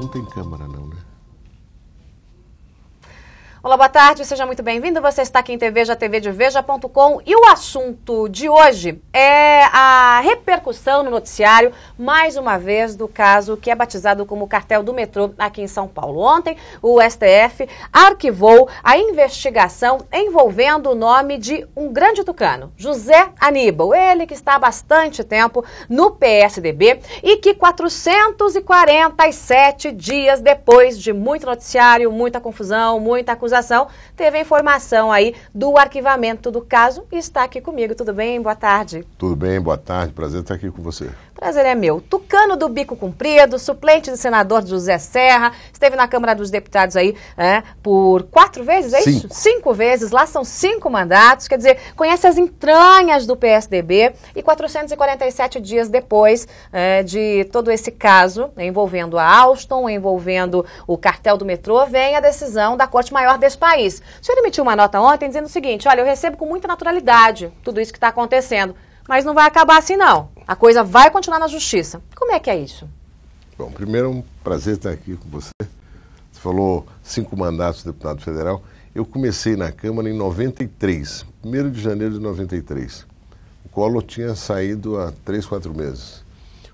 Não tem câmara não, né? Olá, boa tarde, seja muito bem-vindo. Você está aqui em TV, já TV de Veja.com e o assunto de hoje é a repercussão no noticiário, mais uma vez, do caso que é batizado como cartel do metrô aqui em São Paulo. Ontem, o STF arquivou a investigação envolvendo o nome de um grande tucano, José Aníbal, ele que está há bastante tempo no PSDB e que 447 dias depois de muito noticiário, muita confusão, muita acusação, legislação, teve a informação aí do arquivamento do caso e está aqui comigo. Tudo bem? Boa tarde. Tudo bem, boa tarde. Prazer estar aqui com você. Prazer é meu. Tucano do Bico Comprido, suplente do senador José Serra, esteve na Câmara dos Deputados aí é, por quatro vezes, é cinco. isso? Cinco vezes, lá são cinco mandatos, quer dizer, conhece as entranhas do PSDB e 447 dias depois é, de todo esse caso envolvendo a Alstom, envolvendo o cartel do metrô, vem a decisão da Corte Maior desse país. O senhor emitiu uma nota ontem dizendo o seguinte, olha, eu recebo com muita naturalidade tudo isso que está acontecendo. Mas não vai acabar assim, não. A coisa vai continuar na justiça. Como é que é isso? Bom, primeiro é um prazer estar aqui com você. Você falou cinco mandatos de deputado federal. Eu comecei na Câmara em 93, 1 de janeiro de 93. O Collor tinha saído há três, quatro meses.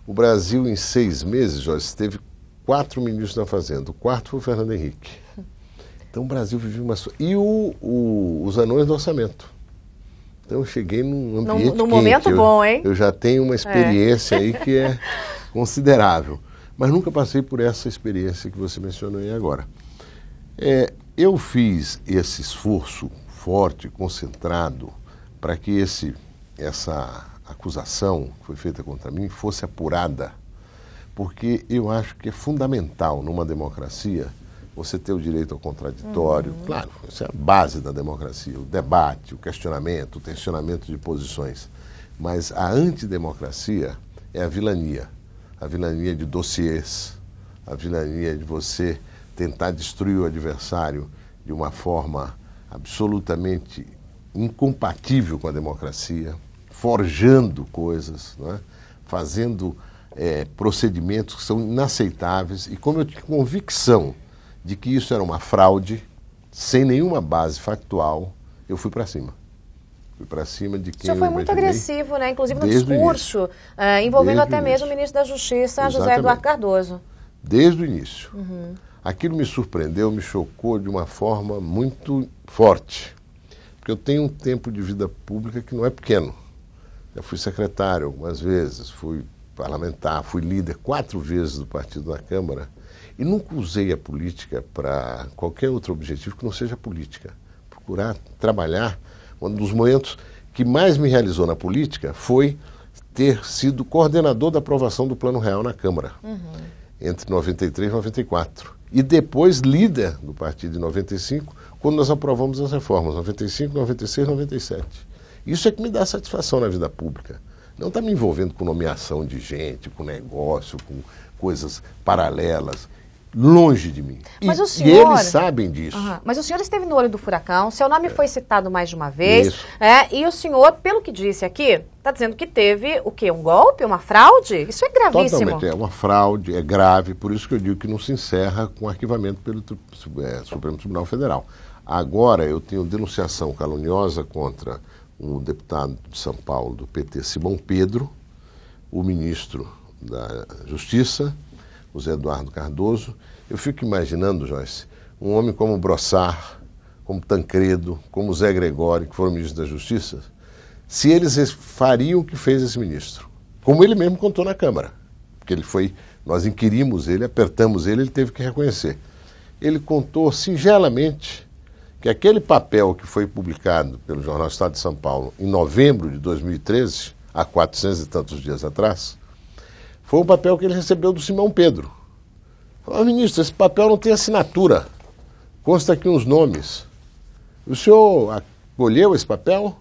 O Brasil, em seis meses, Jorge, teve quatro ministros na Fazenda. O quarto foi o Fernando Henrique. Então o Brasil vivia uma. E o, o, os anões do orçamento. Então eu cheguei num ambiente Num, num momento eu, bom, hein? Eu já tenho uma é. experiência é. aí que é considerável. Mas nunca passei por essa experiência que você mencionou aí agora. É, eu fiz esse esforço forte, concentrado, para que esse, essa acusação que foi feita contra mim fosse apurada, porque eu acho que é fundamental numa democracia você ter o direito ao contraditório, uhum. claro, isso é a base da democracia, o debate, o questionamento, o tensionamento de posições. Mas a antidemocracia é a vilania, a vilania de dossiês, a vilania de você tentar destruir o adversário de uma forma absolutamente incompatível com a democracia, forjando coisas, né? fazendo é, procedimentos que são inaceitáveis. E como eu tive convicção de que isso era uma fraude, sem nenhuma base factual, eu fui para cima. Fui para cima de quem. O senhor foi muito agressivo, né? inclusive no discurso, uh, envolvendo desde até mesmo o ministro da Justiça, Exatamente. José Eduardo Cardoso. Desde o início. Uhum. Aquilo me surpreendeu, me chocou de uma forma muito forte. Porque eu tenho um tempo de vida pública que não é pequeno. Eu fui secretário algumas vezes, fui parlamentar, fui líder quatro vezes do partido na Câmara. E nunca usei a política para qualquer outro objetivo que não seja política. Procurar trabalhar. Um dos momentos que mais me realizou na política foi ter sido coordenador da aprovação do Plano Real na Câmara, uhum. entre 93 e 94. E depois líder do partido em 95, quando nós aprovamos as reformas, 95, 96, 97. Isso é que me dá satisfação na vida pública. Não está me envolvendo com nomeação de gente, com negócio, com coisas paralelas longe de mim. Mas e, o senhor, e eles sabem disso. Uhum. Mas o senhor esteve no olho do furacão, seu nome é. foi citado mais de uma vez. Isso. É, e o senhor, pelo que disse aqui, está dizendo que teve o quê? Um golpe? Uma fraude? Isso é gravíssimo. Totalmente, é uma fraude, é grave, por isso que eu digo que não se encerra com arquivamento pelo é, Supremo Tribunal Federal. Agora eu tenho denunciação caluniosa contra um deputado de São Paulo do PT, Simão Pedro, o ministro da Justiça, o Zé Eduardo Cardoso. Eu fico imaginando, Joyce, um homem como Brossard, como Tancredo, como Zé Gregório, que foram ministros da Justiça, se eles fariam o que fez esse ministro. Como ele mesmo contou na Câmara. Porque ele foi, nós inquirimos ele, apertamos ele, ele teve que reconhecer. Ele contou singelamente que aquele papel que foi publicado pelo Jornal Estado de São Paulo em novembro de 2013, há 400 e tantos dias atrás, foi o papel que ele recebeu do Simão Pedro. Falou, ah, ministro, esse papel não tem assinatura. Consta aqui uns nomes. O senhor acolheu esse papel?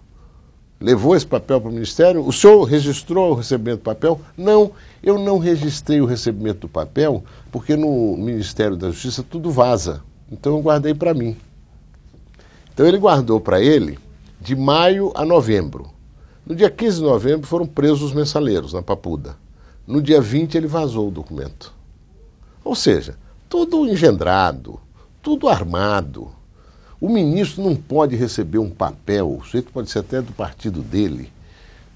Levou esse papel para o ministério? O senhor registrou o recebimento do papel? Não, eu não registrei o recebimento do papel, porque no Ministério da Justiça tudo vaza. Então eu guardei para mim. Então ele guardou para ele de maio a novembro. No dia 15 de novembro foram presos os mensaleiros na Papuda. No dia 20 ele vazou o documento. Ou seja, tudo engendrado, tudo armado. O ministro não pode receber um papel, o sujeito pode ser até do partido dele,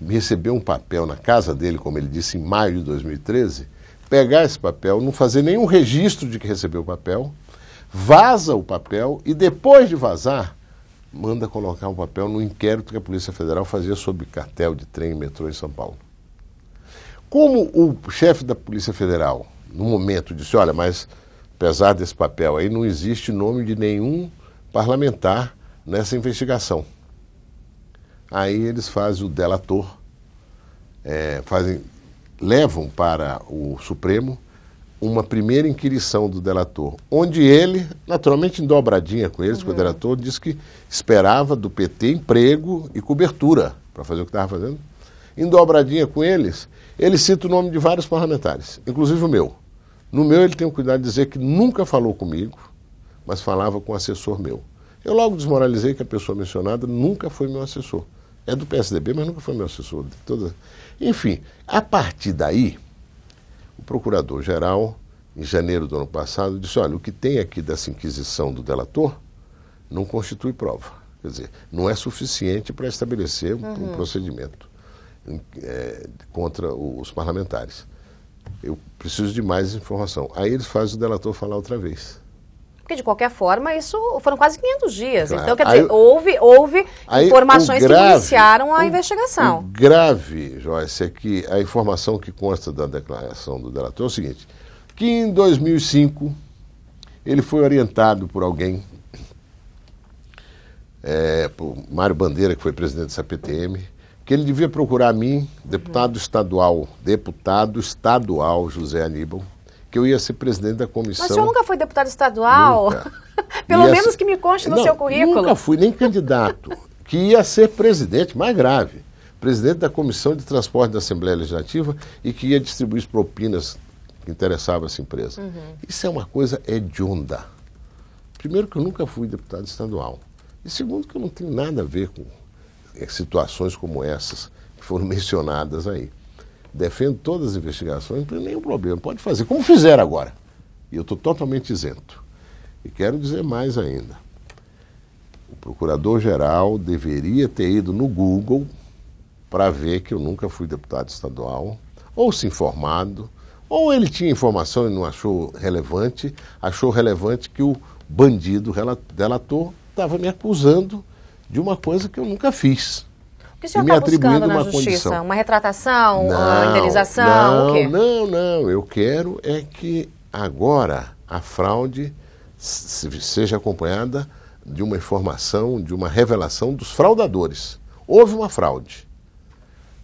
receber um papel na casa dele, como ele disse, em maio de 2013, pegar esse papel, não fazer nenhum registro de que recebeu o papel, vaza o papel e depois de vazar, manda colocar o papel no inquérito que a Polícia Federal fazia sobre cartel de trem e metrô em São Paulo. Como o chefe da Polícia Federal, no momento, disse: olha, mas apesar desse papel aí, não existe nome de nenhum parlamentar nessa investigação. Aí eles fazem o delator, é, fazem, levam para o Supremo uma primeira inquirição do delator, onde ele, naturalmente em dobradinha com eles, uhum. com o delator, disse que esperava do PT emprego e cobertura para fazer o que estava fazendo. Em dobradinha com eles, ele cita o nome de vários parlamentares, inclusive o meu. No meu, ele tem o cuidado de dizer que nunca falou comigo, mas falava com um assessor meu. Eu logo desmoralizei que a pessoa mencionada nunca foi meu assessor. É do PSDB, mas nunca foi meu assessor. todas, Enfim, a partir daí, o procurador-geral, em janeiro do ano passado, disse: olha, o que tem aqui dessa inquisição do delator não constitui prova. Quer dizer, não é suficiente para estabelecer um, uhum. um procedimento é, contra os parlamentares. Eu preciso de mais informação. Aí eles fazem o delator falar outra vez. Porque, de qualquer forma, isso foram quase 500 dias. Claro. Então, quer dizer, aí, houve, houve aí, informações grave, que iniciaram a o, investigação. O grave, Joyce, é que a informação que consta da declaração do delator é o seguinte: que em 2005 ele foi orientado por alguém, é, por Mário Bandeira, que foi presidente da CPTM, que ele devia procurar a mim, deputado estadual, deputado estadual José Aníbal, que eu ia ser presidente da comissão. Mas o senhor nunca foi deputado estadual? Pelo ia menos ser... que me conste no Não, seu currículo. Nunca fui nem candidato, que ia ser presidente, mais grave, presidente da comissão de transporte da Assembleia Legislativa e que ia distribuir as propinas que interessava essa empresa. Uhum. Isso é uma coisa hedionda. Primeiro que eu nunca fui deputado estadual. E segundo que eu não tenho nada a ver com é, situações como essas que foram mencionadas aí. Defendo todas as investigações, não tem nenhum problema, pode fazer, como fizeram agora. E eu estou totalmente isento. E quero dizer mais ainda. O procurador-geral deveria ter ido no Google para ver que eu nunca fui deputado estadual, ou se informado, ou ele tinha informação e não achou relevante, achou relevante que o bandido relator estava me acusando de uma coisa que eu nunca fiz. O que o senhor está buscando na justiça? Condição. Uma retratação? Não, uma indenização? Não, não, não. Eu quero é que agora a fraude seja acompanhada de uma informação, de uma revelação dos fraudadores. Houve uma fraude.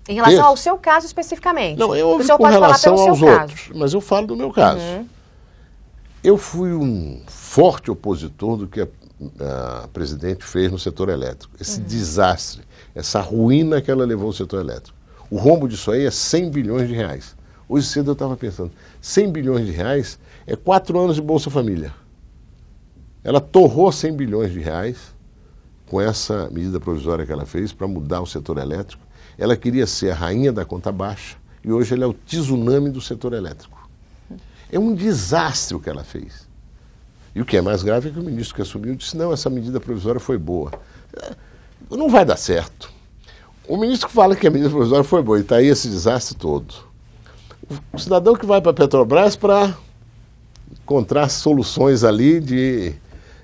Em relação ao seu caso especificamente? Não, eu ouvi com relação aos outros, mas eu falo do meu caso. Uhum. Eu fui um forte opositor do que é a presidente fez no setor elétrico. Esse uhum. desastre, essa ruína que ela levou ao setor elétrico. O rombo disso aí é 100 bilhões de reais. Hoje cedo eu estava pensando, 100 bilhões de reais é quatro anos de Bolsa Família. Ela torrou 100 bilhões de reais com essa medida provisória que ela fez para mudar o setor elétrico. Ela queria ser a rainha da conta baixa e hoje ela é o tsunami do setor elétrico. É um desastre o que ela fez. E o que é mais grave é que o ministro que assumiu disse: não, essa medida provisória foi boa. Não vai dar certo. O ministro que fala que a medida provisória foi boa e está aí esse desastre todo. O cidadão que vai para a Petrobras para encontrar soluções ali de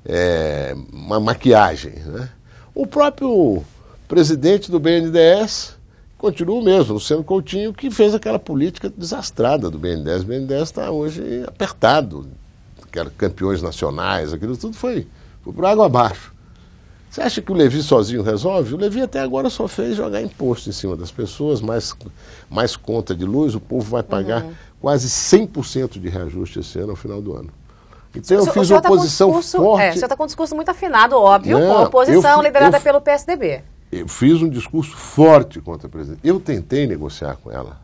é, eh, uma maquiagem. Né? O próprio presidente do BNDES continua o mesmo, Luciano Coutinho, que fez aquela política desastrada do BNDES. O BNDES está hoje apertado, que eram campeões nacionais, aquilo tudo foi, foi por água abaixo. Você acha que o Levi sozinho resolve? O Levi até agora só fez jogar imposto em cima das pessoas, mais, mais conta de luz, o povo vai pagar uhum. quase 100% de reajuste esse ano, ao final do ano. Então eu fiz uma tá oposição discurso, forte. É, o senhor está com um discurso muito afinado, óbvio, Não, com a oposição eu, liderada eu, pelo PSDB. Eu fiz um discurso forte contra a presidente. Eu tentei negociar com ela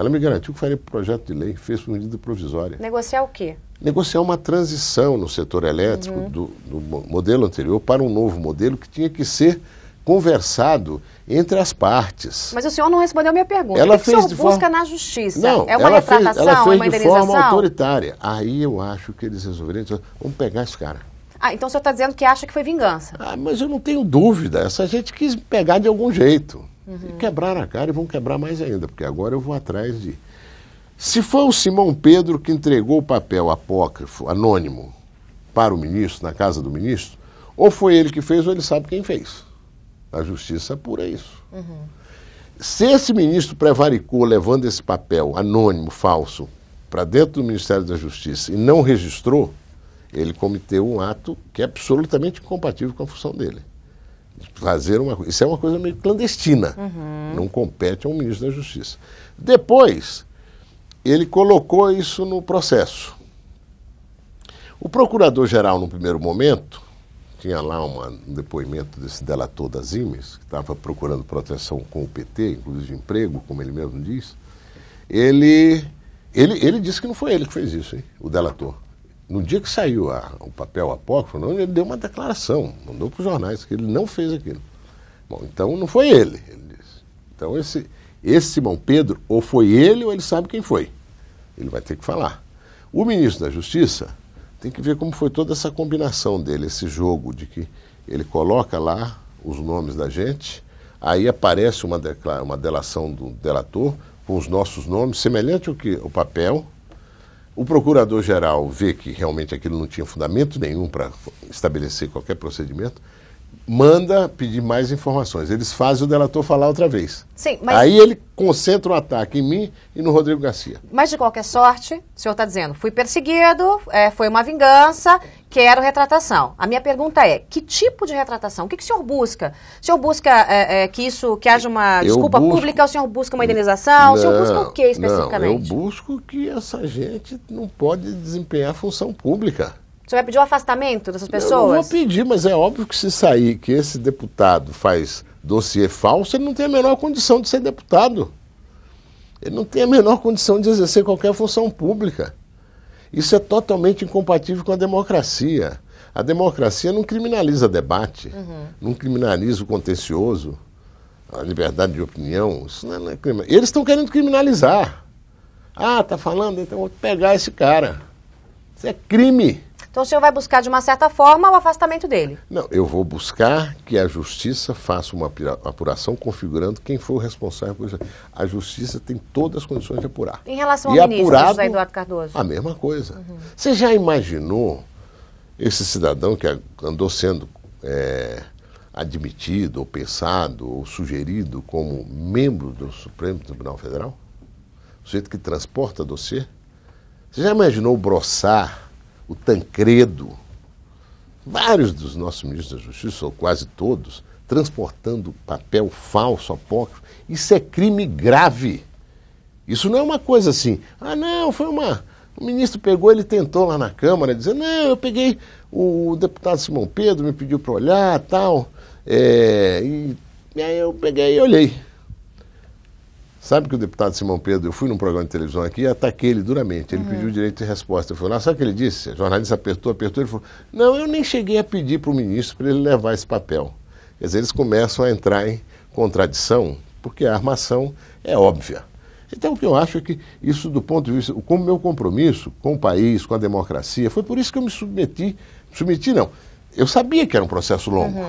ela me garantiu que faria projeto de lei, fez uma medida provisória. Negociar o quê? Negociar uma transição no setor elétrico uhum. do, do modelo anterior para um novo modelo que tinha que ser conversado entre as partes. Mas o senhor não respondeu a minha pergunta. Ela o que fez o senhor busca forma... na justiça? Não, é uma ela retratação, fez, ela fez é uma de forma autoritária. Aí eu acho que eles resolveriam, vamos pegar esse cara. Ah, então o senhor está dizendo que acha que foi vingança. Ah, mas eu não tenho dúvida. Essa gente quis pegar de algum jeito. Uhum. Quebraram a cara e vão quebrar mais ainda, porque agora eu vou atrás de. Se foi o Simão Pedro que entregou o papel apócrifo, anônimo, para o ministro, na casa do ministro, ou foi ele que fez, ou ele sabe quem fez. A justiça apura isso. Uhum. Se esse ministro prevaricou levando esse papel anônimo, falso, para dentro do Ministério da Justiça e não registrou, ele cometeu um ato que é absolutamente incompatível com a função dele fazer uma Isso é uma coisa meio clandestina. Uhum. Não compete ao ministro da Justiça. Depois, ele colocou isso no processo. O procurador-geral, no primeiro momento, tinha lá uma, um depoimento desse delator das IMES, que estava procurando proteção com o PT, inclusive emprego, como ele mesmo diz. Ele, ele, ele disse que não foi ele que fez isso, hein, o delator. No dia que saiu a, o papel apócrifo, ele deu uma declaração, mandou para os jornais que ele não fez aquilo. Bom, então não foi ele, ele disse. Então esse, esse Simão Pedro, ou foi ele ou ele sabe quem foi. Ele vai ter que falar. O ministro da Justiça tem que ver como foi toda essa combinação dele, esse jogo de que ele coloca lá os nomes da gente, aí aparece uma, uma delação do delator com os nossos nomes, semelhante ao que o papel o procurador-geral vê que realmente aquilo não tinha fundamento nenhum para estabelecer qualquer procedimento, manda pedir mais informações. Eles fazem o delator falar outra vez. Sim, mas... Aí ele concentra o um ataque em mim e no Rodrigo Garcia. Mas, de qualquer sorte, o senhor está dizendo, fui perseguido, é, foi uma vingança, quero retratação. A minha pergunta é, que tipo de retratação? O que, que o senhor busca? O senhor busca é, é, que isso, que haja uma eu desculpa busco... pública? O senhor busca uma indenização? Não, o senhor busca o que especificamente? Não, eu busco que essa gente não pode desempenhar função pública. O senhor vai pedir o afastamento dessas pessoas? Eu não vou pedir, mas é óbvio que se sair que esse deputado faz dossiê falso, ele não tem a menor condição de ser deputado. Ele não tem a menor condição de exercer qualquer função pública. Isso é totalmente incompatível com a democracia. A democracia não criminaliza debate, uhum. não criminaliza o contencioso, a liberdade de opinião. Isso não é, não é crime. Eles estão querendo criminalizar. Ah, tá falando, então vou pegar esse cara. Isso é crime. Então o senhor vai buscar, de uma certa forma, o afastamento dele? Não, eu vou buscar que a justiça faça uma apuração configurando quem foi o responsável por isso. A justiça tem todas as condições de apurar. Em relação ao e ministro apurado, José Eduardo Cardoso? A mesma coisa. Uhum. Você já imaginou esse cidadão que andou sendo é, admitido, ou pensado, ou sugerido como membro do Supremo Tribunal Federal? O sujeito que transporta dossiê? Você já imaginou broçar o Tancredo, vários dos nossos ministros da Justiça, ou quase todos, transportando papel falso, apócrifo. Isso é crime grave. Isso não é uma coisa assim, ah, não, foi uma. O ministro pegou, ele tentou lá na Câmara dizer, não, eu peguei o deputado Simão Pedro, me pediu para olhar tal. É, e, e aí eu peguei e olhei. Sabe que o deputado Simão Pedro, eu fui num programa de televisão aqui e ataquei ele duramente. Ele uhum. pediu direito de resposta. Eu falei, sabe o que ele disse? A jornalista apertou, apertou. Ele falou, não, eu nem cheguei a pedir para o ministro para ele levar esse papel. Quer dizer, eles começam a entrar em contradição, porque a armação é óbvia. Então, o que eu acho é que isso, do ponto de vista, como meu compromisso com o país, com a democracia, foi por isso que eu me submeti. Submeti, não. Eu sabia que era um processo longo.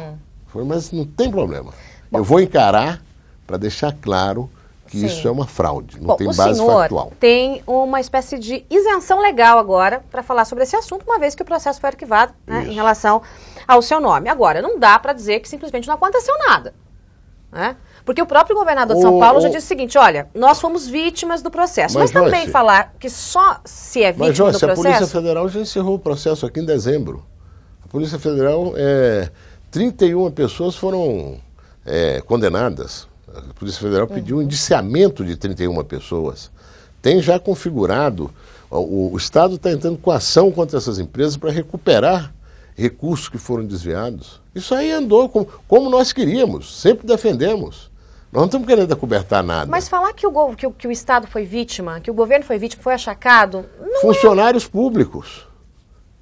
Uhum. mas não tem problema. Bom, eu vou encarar para deixar claro que Sim. isso é uma fraude, não Bom, tem base factual. Tem uma espécie de isenção legal agora para falar sobre esse assunto, uma vez que o processo foi arquivado né, em relação ao seu nome. Agora, não dá para dizer que simplesmente não aconteceu nada. Né? Porque o próprio governador de São Paulo o, já disse o seguinte: olha, nós fomos vítimas do processo. Mas, mas também falar que só se é vítima mas, do processo. A Polícia Federal já encerrou o processo aqui em dezembro. A Polícia Federal, é, 31 pessoas foram é, condenadas a Polícia Federal pediu um indiciamento de 31 pessoas. Tem já configurado, o, o Estado está entrando com ação contra essas empresas para recuperar recursos que foram desviados. Isso aí andou como, como nós queríamos, sempre defendemos. Nós não estamos querendo acobertar nada. Mas falar que o, que, que o Estado foi vítima, que o governo foi vítima, foi achacado. É Funcionários é... públicos.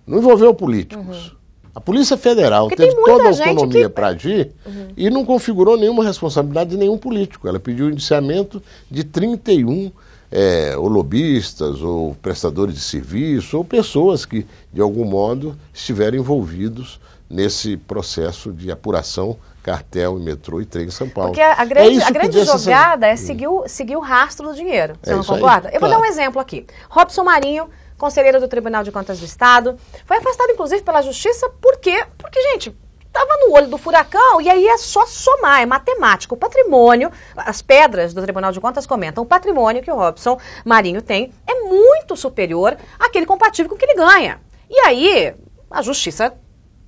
Não envolveu políticos. Uhum. A Polícia Federal Porque teve toda a autonomia que... para agir uhum. e não configurou nenhuma responsabilidade de nenhum político. Ela pediu o indiciamento de 31 é, ou lobistas, ou prestadores de serviço, ou pessoas que, de algum modo, estiveram envolvidos nesse processo de apuração cartel e metrô e trem em São Paulo. Porque a é grande, é a grande jogada ser... é seguir, seguir o rastro do dinheiro. Você é não concorda? Aí, claro. Eu vou dar um exemplo aqui. Robson Marinho conselheira do Tribunal de Contas do Estado. Foi afastada, inclusive, pela Justiça, por quê? Porque, gente, estava no olho do furacão e aí é só somar, é matemático. O patrimônio, as pedras do Tribunal de Contas comentam, o patrimônio que o Robson Marinho tem é muito superior àquele compatível com o que ele ganha. E aí, a Justiça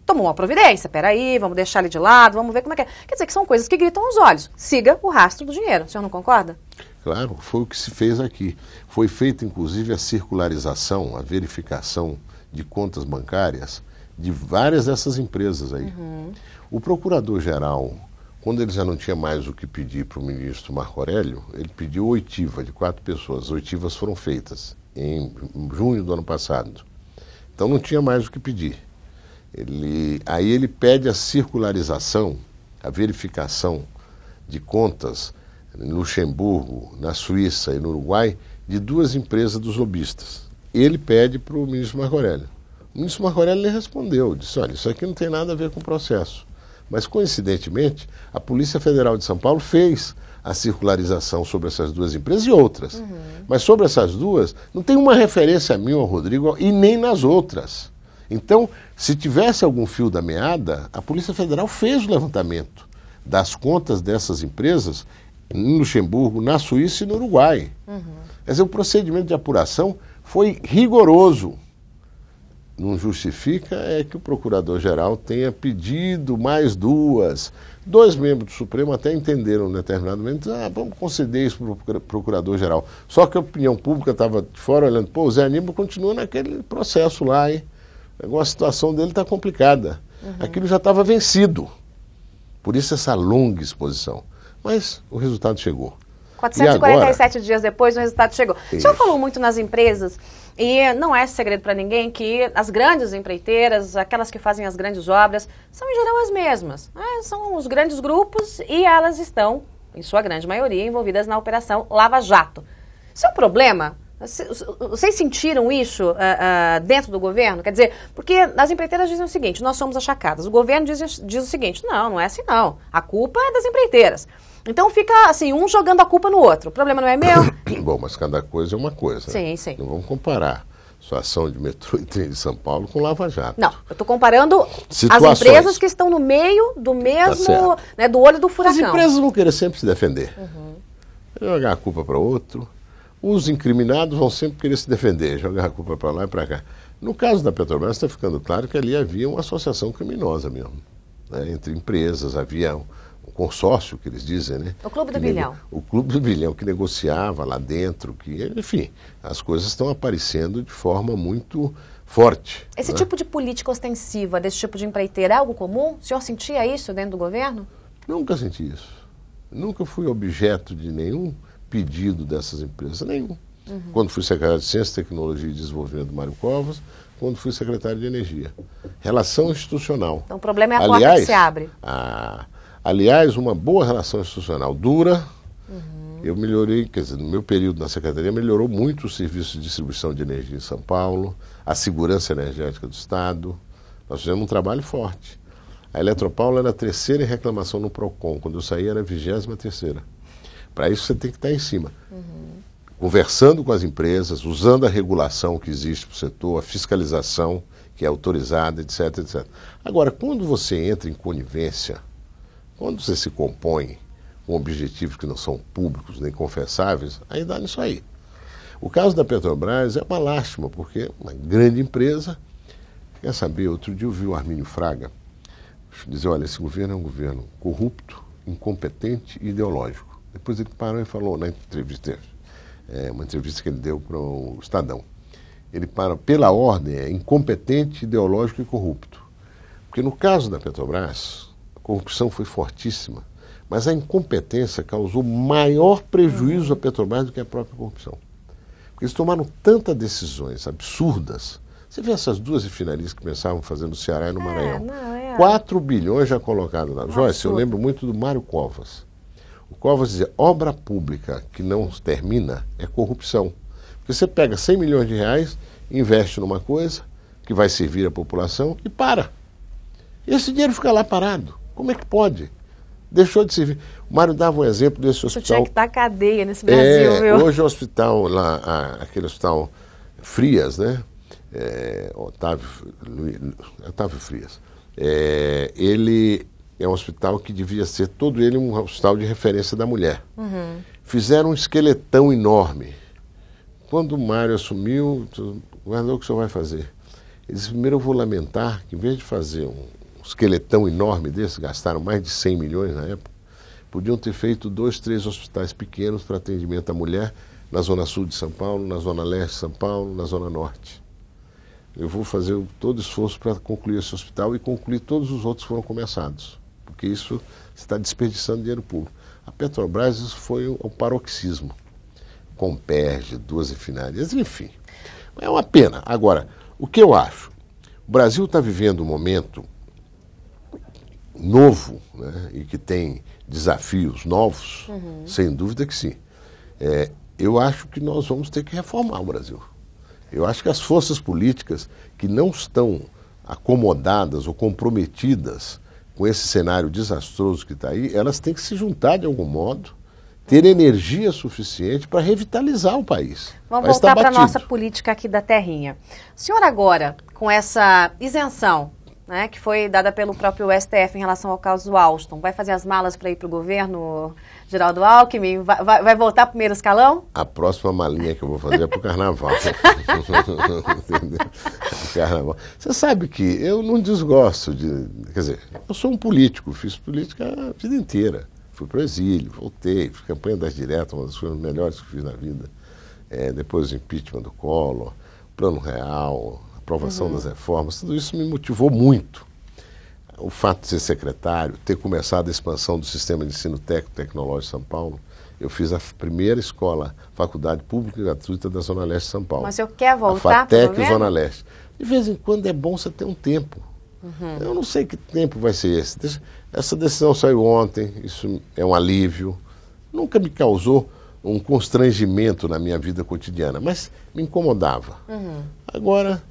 tomou uma providência. Peraí, vamos deixar ele de lado, vamos ver como é que é. Quer dizer que são coisas que gritam aos olhos. Siga o rastro do dinheiro. O senhor não concorda? Claro, foi o que se fez aqui. Foi feita, inclusive, a circularização, a verificação de contas bancárias de várias dessas empresas aí. Uhum. O procurador-geral, quando ele já não tinha mais o que pedir para o ministro Marco Aurélio, ele pediu oitiva de quatro pessoas. As oitivas foram feitas em junho do ano passado. Então não tinha mais o que pedir. Ele, aí ele pede a circularização, a verificação de contas no Luxemburgo, na Suíça e no Uruguai, de duas empresas dos lobistas. Ele pede para o ministro Marco Aurélio. O ministro Marco Aurélio respondeu, disse, olha, isso aqui não tem nada a ver com o processo. Mas, coincidentemente, a Polícia Federal de São Paulo fez a circularização sobre essas duas empresas e outras. Uhum. Mas sobre essas duas, não tem uma referência a mim ou ao Rodrigo e nem nas outras. Então, se tivesse algum fio da meada, a Polícia Federal fez o levantamento das contas dessas empresas no Luxemburgo, na Suíça e no Uruguai. Uhum. Quer dizer, o procedimento de apuração foi rigoroso. Não justifica é que o procurador-geral tenha pedido mais duas. Dois membros do Supremo até entenderam em determinado momento, ah, vamos conceder isso para o procurador-geral. Só que a opinião pública estava de fora olhando, pô, o Zé Aníbal continua naquele processo lá, hein? Agora a situação dele está complicada. Uhum. Aquilo já estava vencido. Por isso essa longa exposição. Mas o resultado chegou. 447 dias depois, o resultado chegou. Isso. O senhor falou muito nas empresas, e não é segredo para ninguém que as grandes empreiteiras, aquelas que fazem as grandes obras, são em geral as mesmas. Né? São os grandes grupos e elas estão, em sua grande maioria, envolvidas na Operação Lava Jato. Isso é um problema? Vocês sentiram isso uh, uh, dentro do governo? Quer dizer, porque as empreiteiras dizem o seguinte: nós somos achacadas. O governo diz, diz o seguinte: não, não é assim não. A culpa é das empreiteiras. Então fica assim, um jogando a culpa no outro. O problema não é meu. Bom, mas cada coisa é uma coisa. Né? Sim, sim. Não vamos comparar sua ação de metrô e trem de São Paulo com Lava Jato. Não, eu estou comparando Situações. as empresas que estão no meio do mesmo, tá né, do olho do furacão. As empresas vão querer sempre se defender. Uhum. Jogar a culpa para outro. Os incriminados vão sempre querer se defender, jogar a culpa para lá e para cá. No caso da Petrobras, está ficando claro que ali havia uma associação criminosa mesmo, né, entre empresas, havia consórcio, que eles dizem, né? O Clube do Bilhão. O Clube do Bilhão, que negociava lá dentro, que, enfim, as coisas estão aparecendo de forma muito forte. Esse né? tipo de política ostensiva, desse tipo de empreiteira, é algo comum? O senhor sentia isso dentro do governo? Nunca senti isso. Nunca fui objeto de nenhum pedido dessas empresas, nenhum. Uhum. Quando fui secretário de Ciência, Tecnologia e Desenvolvimento do Mário Covas, quando fui secretário de Energia. Relação institucional. Então o problema é a Aliás, porta que se abre. A Aliás, uma boa relação institucional dura. Uhum. Eu melhorei, quer dizer, no meu período na Secretaria, melhorou muito o serviço de distribuição de energia em São Paulo, a segurança energética do Estado. Nós fizemos um trabalho forte. A Eletropaulo era a terceira em reclamação no PROCON. Quando eu saí, era a vigésima terceira. Para isso, você tem que estar em cima. Uhum. Conversando com as empresas, usando a regulação que existe para o setor, a fiscalização que é autorizada, etc, etc. Agora, quando você entra em conivência quando você se compõe com objetivos que não são públicos nem confessáveis, aí dá nisso aí. O caso da Petrobras é uma lástima, porque uma grande empresa. Quer saber, outro dia eu vi o Armínio Fraga dizer, olha, esse governo é um governo corrupto, incompetente e ideológico. Depois ele parou e falou na entrevista, é, uma entrevista que ele deu para o Estadão. Ele para, pela ordem, é incompetente, ideológico e corrupto. Porque no caso da Petrobras, corrupção foi fortíssima, mas a incompetência causou maior prejuízo à Petrobras do que a própria corrupção. Porque eles tomaram tantas decisões absurdas. Você vê essas duas refinarias que pensavam fazer no Ceará e no é, Maranhão. É, não, é. 4 bilhões já colocados lá. Joyce, eu lembro muito do Mário Covas. O Covas dizia, obra pública que não termina é corrupção. Porque você pega 100 milhões de reais, investe numa coisa que vai servir à população e para. Esse dinheiro fica lá parado. Como é que pode? Deixou de servir. O Mário dava um exemplo desse hospital. Você tinha que estar tá cadeia nesse Brasil, é, viu? Hoje o hospital, lá, aquele hospital Frias, né? É, Otávio, Otávio Frias. É, ele é um hospital que devia ser todo ele um hospital de referência da mulher. Uhum. Fizeram um esqueletão enorme. Quando o Mário assumiu, o o que o senhor vai fazer? Ele disse, primeiro eu vou lamentar que em vez de fazer um esqueletão enorme desse, gastaram mais de 100 milhões na época, podiam ter feito dois, três hospitais pequenos para atendimento à mulher na zona sul de São Paulo, na zona leste de São Paulo, na zona norte. Eu vou fazer todo esforço para concluir esse hospital e concluir todos os outros que foram começados, porque isso está desperdiçando dinheiro público. A Petrobras isso foi o paroxismo. Comperge, duas refinarias, enfim. É uma pena. Agora, o que eu acho? O Brasil está vivendo um momento novo né, e que tem desafios novos, uhum. sem dúvida que sim. É, eu acho que nós vamos ter que reformar o Brasil. Eu acho que as forças políticas que não estão acomodadas ou comprometidas com esse cenário desastroso que está aí, elas têm que se juntar de algum modo, ter uhum. energia suficiente para revitalizar o país. Vamos tá voltar para a nossa política aqui da terrinha. O senhor agora, com essa isenção né, que foi dada pelo próprio STF em relação ao caso Alston. Vai fazer as malas para ir para o governo, Geraldo Alckmin? Vai, vai, vai voltar para primeiro escalão? A próxima malinha que eu vou fazer é para o carnaval. carnaval. Você sabe que eu não desgosto de. Quer dizer, eu sou um político, fiz política a vida inteira. Fui para o exílio, voltei, fiz campanha das diretas, uma das coisas melhores que fiz na vida. É, depois o impeachment do Collor, plano real, aprovação uhum. das reformas, tudo isso me motivou muito. O fato de ser secretário, ter começado a expansão do sistema de ensino técnico tecnológico de São Paulo, eu fiz a primeira escola, faculdade pública e gratuita da Zona Leste de São Paulo. Mas eu quero voltar para o Zona Leste. De vez em quando é bom você ter um tempo. Uhum. Eu não sei que tempo vai ser esse. Essa decisão saiu ontem, isso é um alívio. Nunca me causou um constrangimento na minha vida cotidiana, mas me incomodava. Uhum. Agora,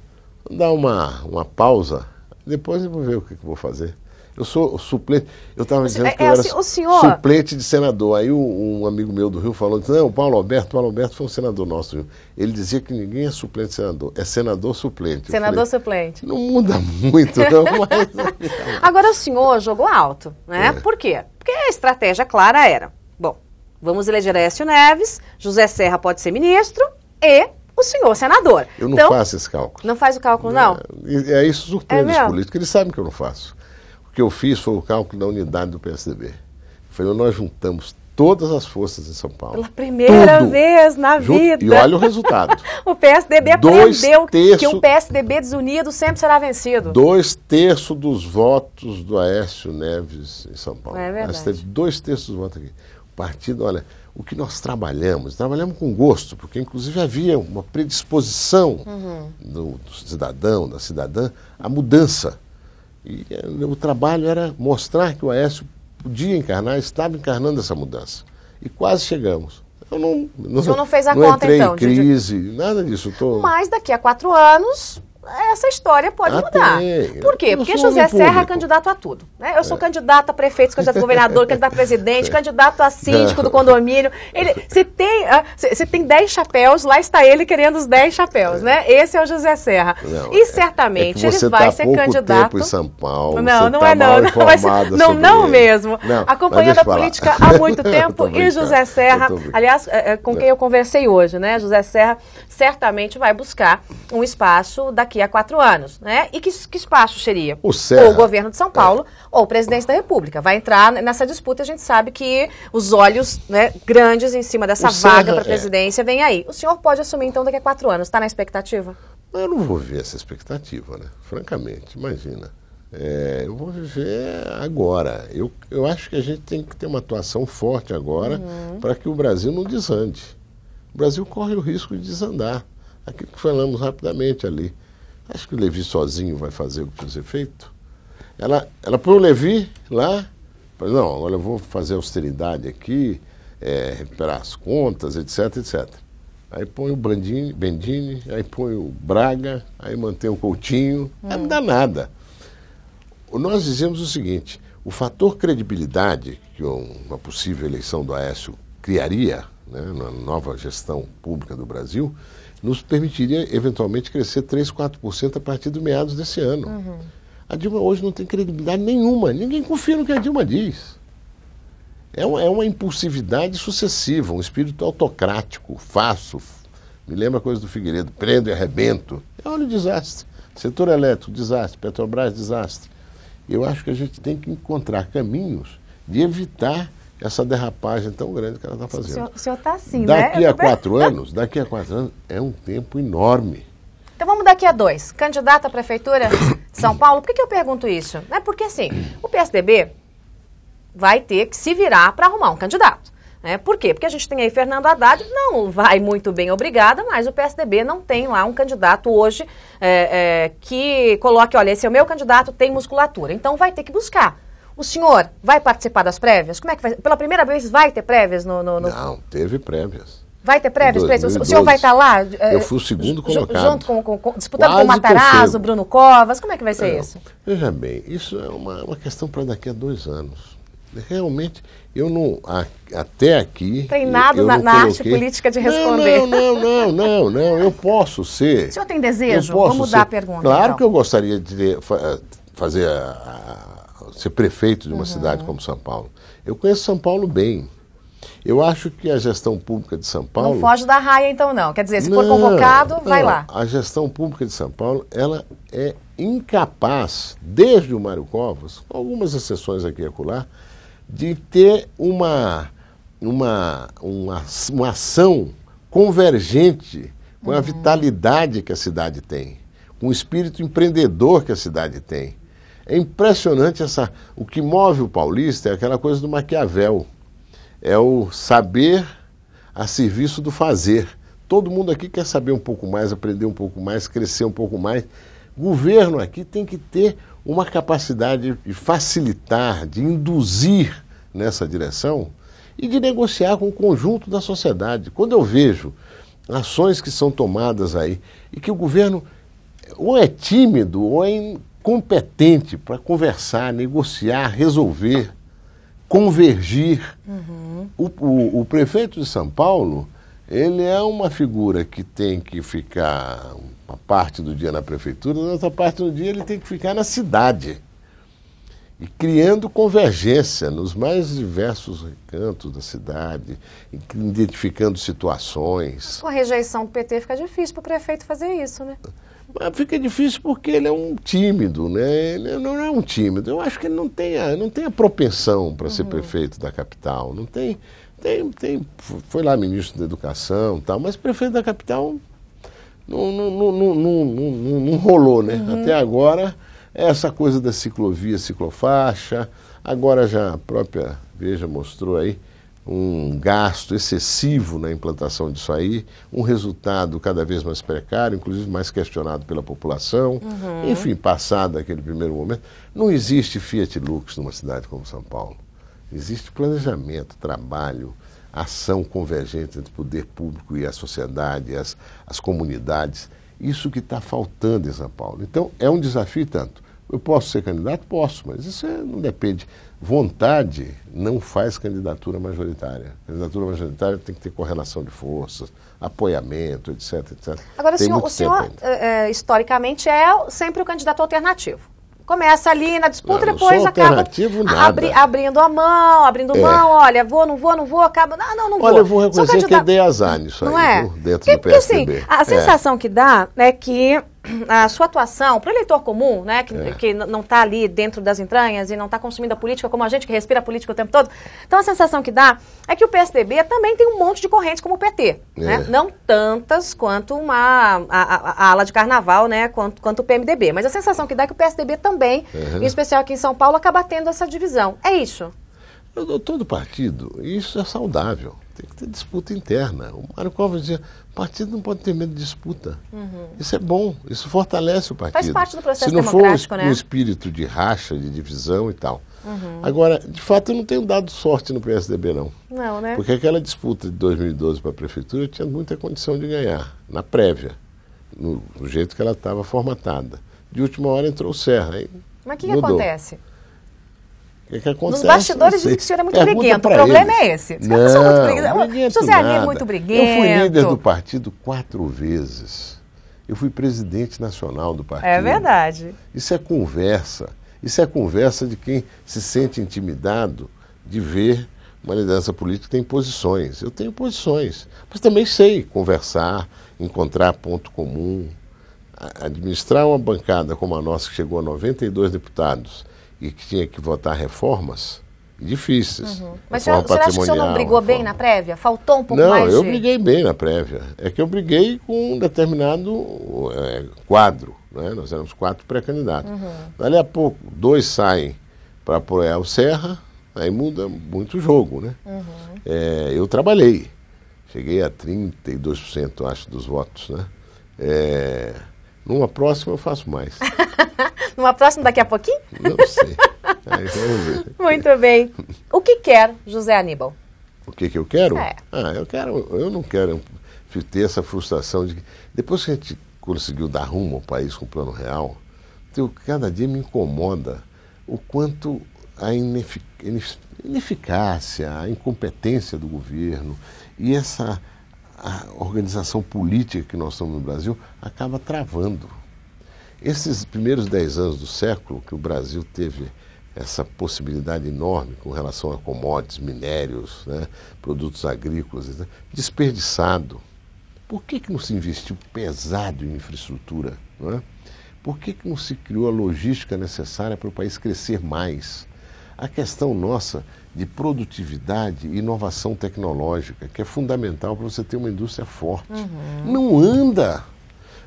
dar uma, uma pausa, depois eu vou ver o que, que vou fazer. Eu sou suplente, eu estava dizendo é, que eu é, era assim, senhor... suplente de senador. Aí um, um, amigo meu do Rio falou, não, o Paulo Alberto, Paulo Alberto foi um senador nosso. Viu? Ele dizia que ninguém é suplente de senador, é senador suplente. Senador falei, suplente. Não muda muito, não, mas... Agora o senhor jogou alto, né? É. Por quê? Porque a estratégia clara era, bom, vamos eleger Aécio Neves, José Serra pode ser ministro e o senhor senador. Eu não então, faço esse cálculo. Não faz o cálculo, não? É, é isso surpreende é os políticos, eles sabem que eu não faço. O que eu fiz foi o cálculo da unidade do PSDB. Foi falei, nós juntamos todas as forças em São Paulo. Pela primeira Tudo. vez na vida. E olha o resultado. o PSDB dois aprendeu terço, que um PSDB desunido sempre será vencido. Dois terços dos votos do Aécio Neves em São Paulo. É verdade. teve dois terços dos votos aqui. O partido, olha, o que nós trabalhamos, trabalhamos com gosto, porque inclusive havia uma predisposição uhum. do, do, cidadão, da cidadã, à mudança. E eh, o trabalho era mostrar que o Aécio podia encarnar, estava encarnando essa mudança. E quase chegamos. Eu não, não, o senhor não fez a não conta, entrei então, em crise, de... nada disso. Tô... Mas daqui a quatro anos, essa história pode Até. Ah, mudar. Por quê? Eu Porque José Serra é candidato a tudo. Né? Eu sou é. candidato a prefeito, candidato a governador, candidato a presidente, é. candidato a síndico do condomínio. Ele, se, tem, se, ah, se tem 10 chapéus, lá está ele querendo os 10 chapéus. É. Né? Esse é o José Serra. Não, é. e certamente é ele vai tá ser pouco candidato. Tempo em São Paulo, não, não tá é não. Não, mas, não, não mesmo. Não, Acompanhando a política há muito tempo. e José Serra, aliás, com quem eu conversei hoje, né? José Serra certamente vai buscar um espaço daqui há quatro anos, né? E que, que espaço seria? O Serra. Ou o governo de São é. Paulo, é. ou o presidente da República. Vai entrar nessa disputa, a gente sabe que os olhos né, grandes em cima dessa o vaga para a é. presidência é. vem aí. O senhor pode assumir, então, daqui a quatro anos. Está na expectativa? Eu não vou ver essa expectativa, né? Francamente, imagina. É, eu vou viver agora. Eu, eu acho que a gente tem que ter uma atuação forte agora uhum. para que o Brasil não desande. O Brasil corre o risco de desandar. Aquilo que falamos rapidamente ali. Acho que o Levi sozinho vai fazer o que precisa ser feito. Ela, ela põe o Levi lá, fala, não, olha, eu vou fazer austeridade aqui, é, recuperar as contas, etc, etc. Aí põe o Bandini, Bendini, aí põe o Braga, aí mantém o Coutinho. Hum. Não dá nada. Nós dizemos o seguinte, o fator credibilidade que uma possível eleição do Aécio criaria né, na nova gestão pública do Brasil nos permitiria eventualmente crescer 3, 4% a partir do meados desse ano. Uhum. A Dilma hoje não tem credibilidade nenhuma, ninguém confia no que a Dilma diz. É uma, é uma impulsividade sucessiva, um espírito autocrático, faço, me lembra a coisa do Figueiredo, prendo e arrebento. É um desastre. Setor elétrico, desastre. Petrobras, desastre. Eu acho que a gente tem que encontrar caminhos de evitar essa derrapagem é tão grande que ela está fazendo. O senhor está assim, né? daqui né? A quatro anos, daqui a quatro anos é um tempo enorme. Então vamos daqui a dois. Candidata à Prefeitura de São Paulo, por que, que eu pergunto isso? É porque assim, o PSDB vai ter que se virar para arrumar um candidato. É Por quê? Porque a gente tem aí Fernando Haddad, não vai muito bem, obrigada, mas o PSDB não tem lá um candidato hoje é, é, que coloque, olha, esse é o meu candidato, tem musculatura. Então vai ter que buscar. O senhor vai participar das prévias? Como é que vai? Pela primeira vez vai ter prévias no. no, no... Não, teve prévias. Vai ter prévias? prévias? O senhor vai estar tá lá? Eh, eu fui o segundo colocado. Junto com, com, com disputando Quase com o Matarazzo, Bruno Covas. Como é que vai ser é, isso? Veja bem, isso é uma, uma questão para daqui a dois anos. Realmente, eu não. A, até aqui. Treinado eu, eu na, na arte política de responder. Não, não, não, não, não, Eu posso ser. O senhor tem desejo? Vamos mudar ser. a pergunta. Claro então. que eu gostaria de eh, fazer a, ser prefeito de uma uhum. cidade como São Paulo. Eu conheço São Paulo bem. Eu acho que a gestão pública de São Paulo. Não foge da raia, então, não. Quer dizer, se não, for convocado, não. vai lá. A gestão pública de São Paulo, ela é incapaz, desde o Mário Covas, algumas exceções aqui e acolá, de ter uma, uma, uma, uma ação convergente com a uhum. vitalidade que a cidade tem, com o espírito empreendedor que a cidade tem. É impressionante essa. O que move o paulista é aquela coisa do Maquiavel. É o saber a serviço do fazer. Todo mundo aqui quer saber um pouco mais, aprender um pouco mais, crescer um pouco mais. Governo aqui tem que ter uma capacidade de facilitar, de induzir nessa direção e de negociar com o conjunto da sociedade. Quando eu vejo ações que são tomadas aí e que o governo ou é tímido ou é competente para conversar, negociar, resolver, convergir. Uhum. O, o, o, prefeito de São Paulo, ele é uma figura que tem que ficar uma parte do dia na prefeitura, a outra parte do dia ele tem que ficar na cidade. E criando convergência nos mais diversos recantos da cidade, identificando situações. Com a rejeição do PT fica difícil para o prefeito fazer isso, né? Ah, fica difícil porque ele é um tímido, né? Ele é, não é um tímido. Eu acho que ele não tem a, não tem a propensão para uhum. ser prefeito da capital. Não tem, tem, tem. Foi lá ministro da Educação tal, mas prefeito da capital não, não, não, não, não, não, não rolou, né? Uhum. Até agora, é essa coisa da ciclovia, ciclofaixa, agora já a própria Veja mostrou aí um gasto excessivo na implantação disso aí, um resultado cada vez mais precário, inclusive mais questionado pela população. Uhum. Enfim, passado aquele primeiro momento, não existe Fiat Lux numa cidade como São Paulo. Existe planejamento, trabalho, ação convergente entre o poder público e a sociedade, as, as comunidades. Isso que está faltando em São Paulo. Então, é um desafio tanto. Eu posso ser candidato? Posso, mas isso é, não depende Vontade não faz candidatura majoritária. Candidatura majoritária tem que ter correlação de forças, apoiamento, etc. etc. Agora, tem senhor, o senhor, é, historicamente, é sempre o candidato alternativo. Começa ali na disputa, e depois acaba abri, abrindo a mão, abrindo é. mão, olha, vou, não vou, não vou, acaba, não, não, não vou. Olha, eu vou reconhecer é candidato... que dei azar nisso não aí, é? dentro porque, do PSDB. Porque, assim, a é. sensação que dá é que a sua atuação para o eleitor comum, né, que, é. que não está ali dentro das entranhas e não está consumindo a política como a gente que respira a política o tempo todo. Então a sensação que dá é que o PSDB também tem um monte de correntes como o PT, né? é. né? não tantas quanto uma a, a, a, ala de carnaval, né, quanto, quanto o PMDB, mas a sensação que dá é que o PSDB também, uhum. em especial aqui em São Paulo, acaba tendo essa divisão. É isso? Todo partido, isso é saudável. Tem que ter disputa interna. O Mário Covas dizia, partido não pode ter medo de disputa. Uhum. Isso é bom, isso fortalece o partido. Faz parte do processo democrático, né? Se não for né? um espírito de racha, de divisão e tal. Uhum. Agora, de fato, eu não tenho dado sorte no PSDB, não. Não, né? Porque aquela disputa de 2012 para a prefeitura tinha muita condição de ganhar, na prévia, no, no jeito que ela estava formatada. De última hora entrou o Serra. Mas o que, que acontece? que, que acontece? Nos bastidores dizem que o senhor é muito Pergunta briguento. O problema eles. é esse. Não, eu sou é muito briguento. briguento José é muito briguento. Eu fui líder do partido quatro vezes. Eu fui presidente nacional do partido. É verdade. Isso é conversa. Isso é conversa de quem se sente intimidado de ver uma liderança política que tem posições. Eu tenho posições, mas também sei conversar, encontrar ponto comum. Administrar uma bancada como a nossa, que chegou a 92 deputados, e que tinha que votar reformas difíceis. Uhum. Mas você, senhor acha que o senhor não brigou bem na prévia? Faltou um pouco não, mais? Não, eu de... briguei bem na prévia. É que eu briguei com um determinado é, quadro. Né? Nós éramos quatro pré-candidatos. Uhum. Dali a pouco, dois saem para apoiar o Serra, aí muda muito o jogo. Né? Uhum. É, eu trabalhei. Cheguei a 32%, acho, dos votos. Né? É... Numa próxima eu faço mais. Numa próxima daqui a pouquinho? Não sei. Aí, vamos ver. Muito bem. O que quer José Aníbal? O que, que eu quero? É. Ah, eu quero, eu não quero ter essa frustração de que depois que a gente conseguiu dar rumo ao país com o plano real, eu, cada dia me incomoda o quanto a inefic... ineficácia, a incompetência do governo e essa a organização política que nós estamos no Brasil acaba travando. Esses primeiros dez anos do século, que o Brasil teve essa possibilidade enorme com relação a commodities, minérios, né, produtos agrícolas, né, desperdiçado. Por que, que não se investiu pesado em infraestrutura? Né? Por que, que não se criou a logística necessária para o país crescer mais? A questão nossa de produtividade e inovação tecnológica, que é fundamental para você ter uma indústria forte. Uhum. Não anda!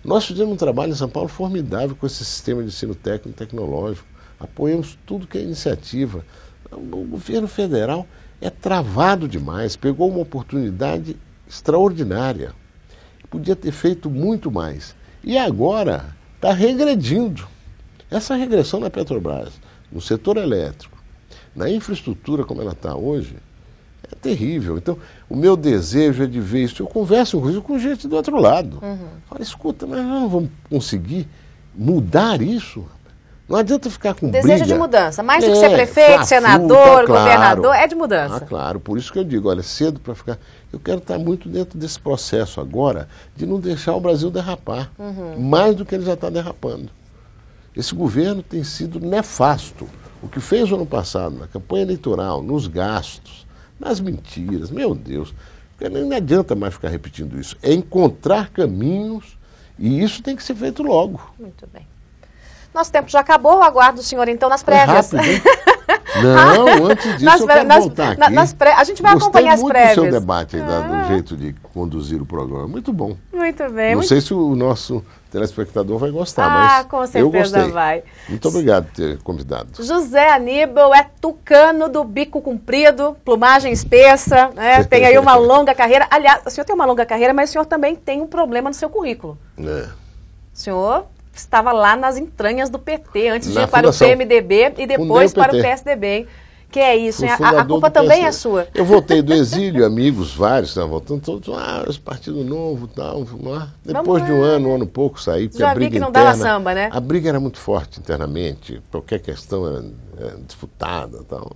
Nós fizemos um trabalho em São Paulo formidável com esse sistema de ensino técnico e tecnológico. Apoiamos tudo que é iniciativa. O governo federal é travado demais, pegou uma oportunidade extraordinária. Podia ter feito muito mais. E agora está regredindo. Essa regressão na Petrobras, no setor elétrico, na infraestrutura como ela está hoje, é terrível. Então, o meu desejo é de ver isso. Eu converso com, com gente do outro lado. Uhum. Fala, escuta, mas nós não vamos conseguir mudar isso. Não adianta ficar com Desejo briga. de mudança. Mais é, do que ser é, prefeito, tá senador, claro. governador, é de mudança. Ah, claro. Por isso que eu digo, olha, cedo para ficar... Eu quero estar tá muito dentro desse processo agora de não deixar o Brasil derrapar. Uhum. Mais do que ele já está derrapando. Esse governo tem sido nefasto. O que fez o ano passado na campanha eleitoral, nos gastos, nas mentiras, meu Deus, não adianta mais ficar repetindo isso. É encontrar caminhos e isso tem que ser feito logo. Muito bem. Nosso tempo já acabou, aguardo o senhor então nas prévias. É rápido, Não, antes disso nas, eu quero nas, voltar aqui nas pré, A gente vai Gostei acompanhar as prévias. Gostei muito do seu debate, ah. do jeito de conduzir o programa. Muito bom. Muito bem. Não muito... sei se o nosso telespectador vai gostar, ah, mas com certeza vai. Muito obrigado por ter convidado. José Aníbal é tucano do bico comprido, plumagem espessa, né? tem aí uma longa carreira. Aliás, o senhor tem uma longa carreira, mas o senhor também tem um problema no seu currículo. É. O senhor estava lá nas entranhas do PT, antes de ir para fundação, o PMDB e depois o para o PSDB, hein? Que é isso, hein? Né? A, a, culpa também é sua. Eu voltei do exílio, amigos vários estavam voltando, todos, ah, esse partido novo tal, vamos lá. Depois vamos de um ano, um ano pouco saí, porque Já a briga vi que não interna, dava samba, né? A briga era muito forte internamente, qualquer questão era, era disputada tal.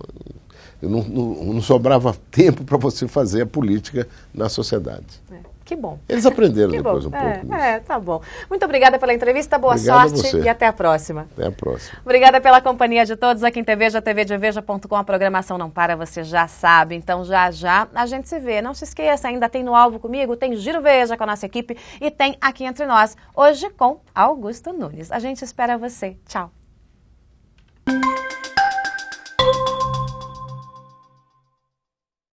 Não, não, não, sobrava tempo para você fazer a política na sociedade. É. Que bom. Eles aprenderam depois bom. um é, pouco. É, tá bom. Muito obrigada pela entrevista, boa Obrigado sorte e até a próxima. Até a próxima. Obrigada pela companhia de todos aqui em TV TVja, tvdeveja.com. A programação não para, você já sabe. Então já já a gente se vê. Não se esqueça, ainda tem no alvo comigo, tem Giro Veja com a nossa equipe e tem aqui entre nós, hoje com Augusto Nunes. A gente espera você. Tchau.